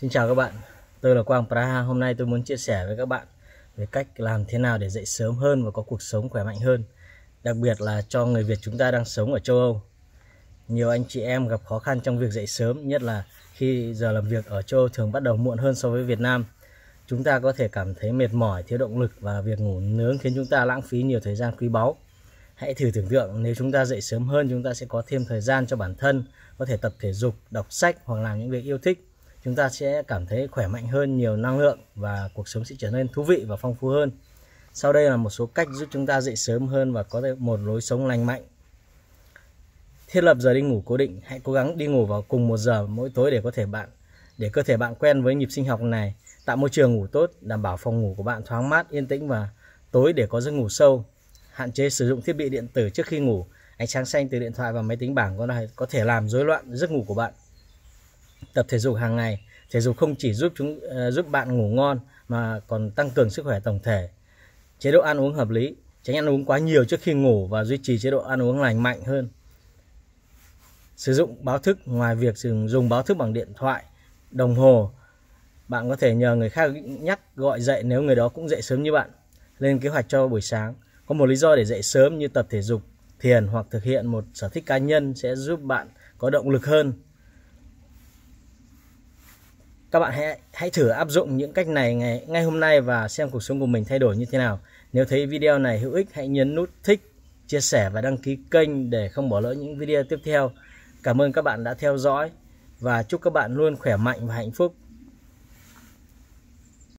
Xin chào các bạn, tôi là Quang Praha. Hôm nay tôi muốn chia sẻ với các bạn về cách làm thế nào để dậy sớm hơn và có cuộc sống khỏe mạnh hơn, đặc biệt là cho người Việt chúng ta đang sống ở châu Âu. Nhiều anh chị em gặp khó khăn trong việc dậy sớm, nhất là khi giờ làm việc ở châu Âu thường bắt đầu muộn hơn so với Việt Nam. Chúng ta có thể cảm thấy mệt mỏi, thiếu động lực và việc ngủ nướng khiến chúng ta lãng phí nhiều thời gian quý báu. Hãy thử tưởng tượng nếu chúng ta dậy sớm hơn chúng ta sẽ có thêm thời gian cho bản thân, có thể tập thể dục, đọc sách hoặc làm những việc yêu thích chúng ta sẽ cảm thấy khỏe mạnh hơn, nhiều năng lượng và cuộc sống sẽ trở nên thú vị và phong phú hơn. Sau đây là một số cách giúp chúng ta dậy sớm hơn và có một lối sống lành mạnh. Thiết lập giờ đi ngủ cố định, hãy cố gắng đi ngủ vào cùng một giờ mỗi tối để có thể bạn để cơ thể bạn quen với nhịp sinh học này, tạo môi trường ngủ tốt, đảm bảo phòng ngủ của bạn thoáng mát, yên tĩnh và tối để có giấc ngủ sâu. Hạn chế sử dụng thiết bị điện tử trước khi ngủ, ánh sáng xanh từ điện thoại và máy tính bảng có thể làm rối loạn giấc ngủ của bạn. Tập thể dục hàng ngày, thể dục không chỉ giúp chúng ờ, giúp bạn ngủ ngon mà còn tăng cường sức khỏe tổng thể. Chế độ ăn uống hợp lý, tránh ăn uống quá nhiều trước khi ngủ và duy trì chế độ ăn uống lành mạnh hơn. Sử dụng báo thức ngoài việc dùng báo thức bằng điện thoại, đồng hồ, bạn có thể nhờ người khác nhắc gọi dậy nếu người đó cũng dậy sớm như bạn. Lên kế hoạch cho buổi sáng. Có một lý do để dậy sớm như tập thể dục, thiền hoặc thực hiện một sở thích cá nhân sẽ giúp bạn có động lực hơn các bạn hãy hãy thử áp dụng những cách này ngày, ngay hôm nay và xem cuộc sống của mình thay đổi như thế nào. Nếu thấy video này hữu ích hãy nhấn nút thích, chia sẻ và đăng ký kênh để không bỏ lỡ những video tiếp theo. Cảm ơn các bạn đã theo dõi và chúc các bạn luôn khỏe mạnh và hạnh phúc.